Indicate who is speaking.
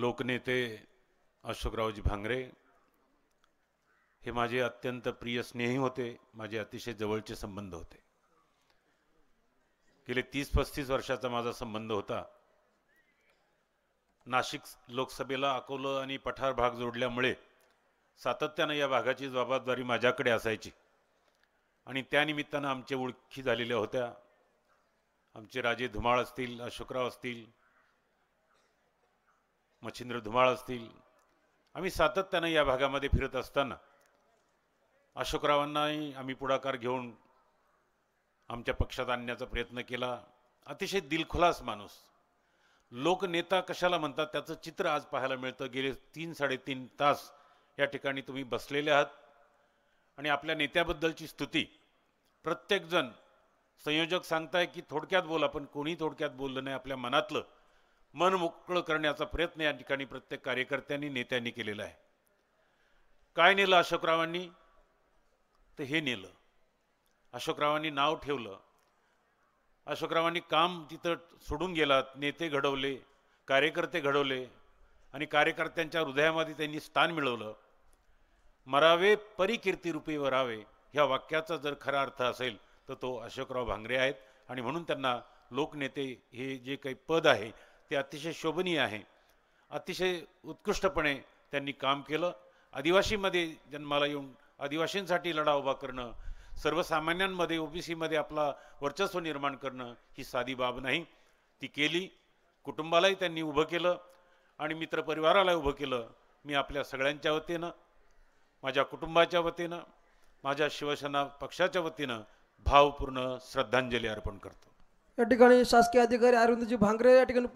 Speaker 1: लोकनेते अशोकरावजी भांगरे हे माझे अत्यंत प्रिय स्नेही होते माझे अतिशय जवळचे संबंध होते गेले तीस पस्तीस वर्षाचा माझा संबंध होता नाशिक लोकसभेला अकोलं आणि पठार भाग जोडल्यामुळे सातत्यानं या भागाची जबाबदारी माझ्याकडे असायची आणि त्यानिमित्तानं आमच्या ओळखी झालेल्या होत्या आमचे राजे धुमाळ असतील अशोकराव असतील मच्छिंद्र धुमाळ असतील आम्ही सातत्यानं या भागामध्ये फिरत असताना अशोकरावांनाही आम्ही पुढाकार घेऊन आमच्या पक्षात आणण्याचा प्रयत्न केला अतिशय दिलखुलास माणूस लोकनेता कशाला म्हणतात त्याचं चित्र आज पाहायला मिळतं गेले तीन साडेतीन तास या ठिकाणी तुम्ही बसलेले आहात आणि आपल्या नेत्याबद्दलची स्तुती प्रत्येकजण संयोजक सांगताय की थोडक्यात बोला पण कोणी थोडक्यात बोललं नाही आपल्या मनातलं मन मोकळं करण्याचा प्रयत्न या ठिकाणी प्रत्येक कार्यकर्त्यांनी नेत्यांनी केलेला आहे काय नेलं अशोकरावांनी तर हे नेलं अशोकरावांनी नाव ठेवलं अशोकरावांनी काम तिथं सोडून गेलात नेते घडवले कार्यकर्ते घडवले आणि कार्यकर्त्यांच्या हृदयामध्ये त्यांनी स्थान मिळवलं मरावे परिकीर्ती रूपी वरावे ह्या वाक्याचा जर खरा अर्थ असेल तर तो अशोकराव भांगरे आहेत आणि म्हणून त्यांना लोकनेते हे जे काही पद आहे ते अतिशय शोभनीय आहे अतिशय उत्कृष्टपणे त्यांनी काम केलं आदिवासीमध्ये जन्माला येऊन आदिवासींसाठी लढा उभा करणं सर्वसामान्यांमध्ये ओबीसीमध्ये आपला वर्चस्व निर्माण करणं ही साधी बाब नाही ती केली कुटुंबालाही त्यांनी उभं केलं आणि मित्रपरिवाराला उभं केलं मी आपल्या सगळ्यांच्या वतीनं माझ्या कुटुंबाच्या वतीनं माझ्या शिवसेना पक्षाच्या वतीनं भावपूर्ण श्रद्धांजली अर्पण करतो या ठिकाणी शासकीय अधिकारी अरविंदजी भांगरे या ठिकाणी